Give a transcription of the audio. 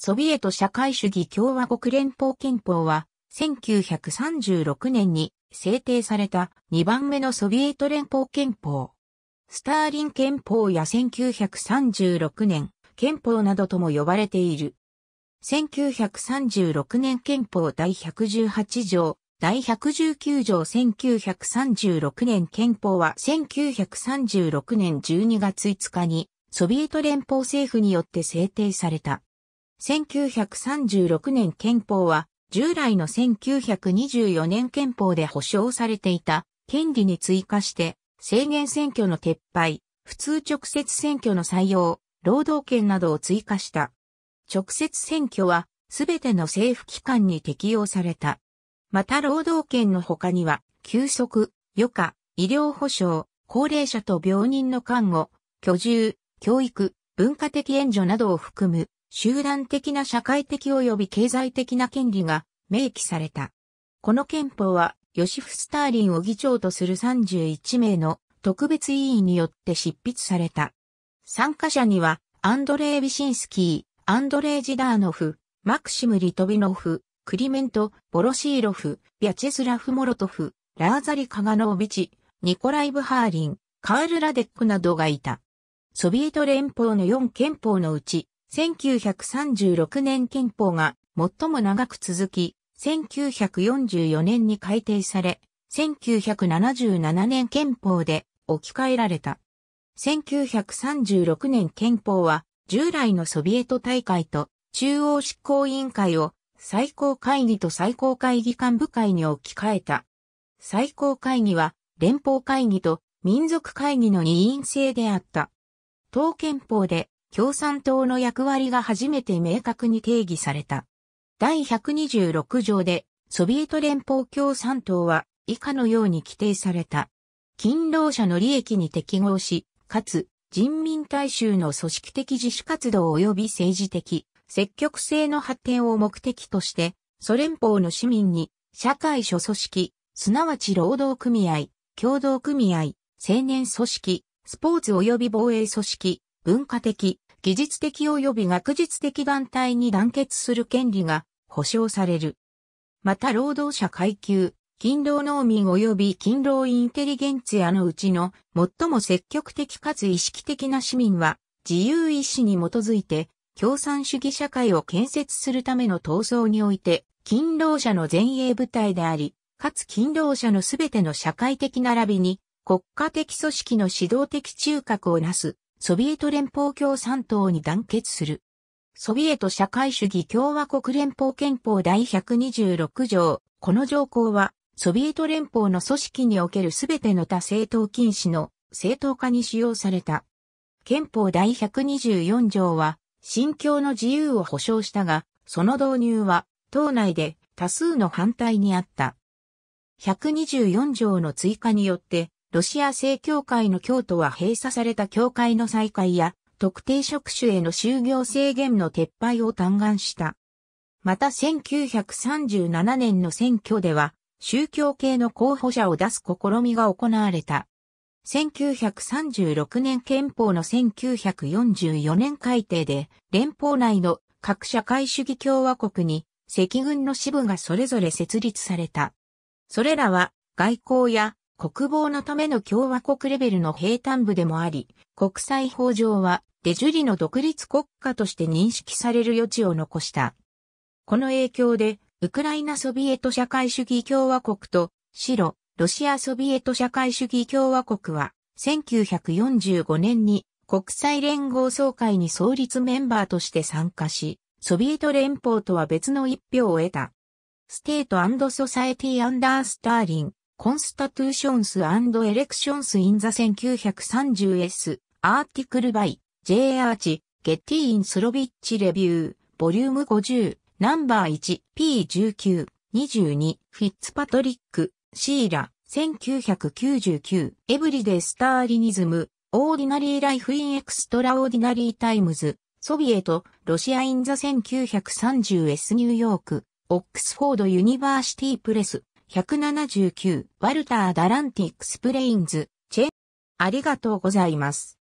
ソビエト社会主義共和国連邦憲法は、1936年に制定された2番目のソビエト連邦憲法。スターリン憲法や1936年憲法などとも呼ばれている。1936年憲法第118条、第119条1936年憲法は1936年12月5日にソビエト連邦政府によって制定された。1936年憲法は、従来の1924年憲法で保障されていた権利に追加して、制限選挙の撤廃、普通直接選挙の採用、労働権などを追加した。直接選挙は、すべての政府機関に適用された。また労働権の他には、休息、余暇、医療保障、高齢者と病人の看護、居住、教育、文化的援助などを含む集団的な社会的及び経済的な権利が明記された。この憲法は、ヨシフ・スターリンを議長とする31名の特別委員によって執筆された。参加者には、アンドレイ・ビシンスキー、アンドレイ・ジダーノフ、マクシム・リトビノフ、クリメント・ボロシーロフ、ビャチェスラフ・モロトフ、ラーザリ・カガノービチ、ニコライ・ブハーリン、カール・ラデックなどがいた。ソビエト連邦の4憲法のうち、1936年憲法が最も長く続き、1944年に改定され、1977年憲法で置き換えられた。1936年憲法は従来のソビエト大会と中央執行委員会を最高会議と最高会議幹部会に置き換えた。最高会議は連邦会議と民族会議の二院制であった。当憲法で共産党の役割が初めて明確に定義された。第126条で、ソビエト連邦共産党は以下のように規定された。勤労者の利益に適合し、かつ、人民大衆の組織的自主活動及び政治的、積極性の発展を目的として、ソ連邦の市民に、社会諸組織、すなわち労働組合、共同組合、青年組織、スポーツ及び防衛組織、文化的、技術的及び学術的団体に団結する権利が保障される。また労働者階級、勤労農民及び勤労インテリゲンツやのうちの最も積極的かつ意識的な市民は自由意志に基づいて共産主義社会を建設するための闘争において勤労者の前衛部隊であり、かつ勤労者のすべての社会的並びに国家的組織の指導的中核をなすソビエト連邦共産党に団結する。ソビエト社会主義共和国連邦憲法第126条。この条項は、ソビエト連邦の組織におけるすべての他政党禁止の正当化に使用された。憲法第124条は、信教の自由を保障したが、その導入は、党内で多数の反対にあった。124条の追加によって、ロシア正教会の教徒は閉鎖された教会の再開や、特定職種への就業制限の撤廃を嘆願した。また1937年の選挙では、宗教系の候補者を出す試みが行われた。1936年憲法の1944年改定で、連邦内の各社会主義共和国に赤軍の支部がそれぞれ設立された。それらは外交や国防のための共和国レベルの平坦部でもあり、国際法上はデジュリの独立国家として認識される余地を残した。この影響で、ウクライナソビエト社会主義共和国と、白、ロシアソビエト社会主義共和国は、1945年に国際連合総会に創立メンバーとして参加し、ソビエト連邦とは別の一票を得た。ステートソサエティ・アンダースターリン、コンスタトゥーションスエレクションスインザ 1930S アーティクルバイ J アーチゲッティインスロビッチレビューボリューム50ナンバー 1P19 22フィッツパトリックシーラ1999エブリデスターリニズムオーディナリーライフインエクストラオーディナリータイムズソビエト、ロシアインザ 1930S ニューヨーク、オックスフォードユニバーシティプレス、179、ワルター・ダランティックスプレインズ、チェン。ありがとうございます。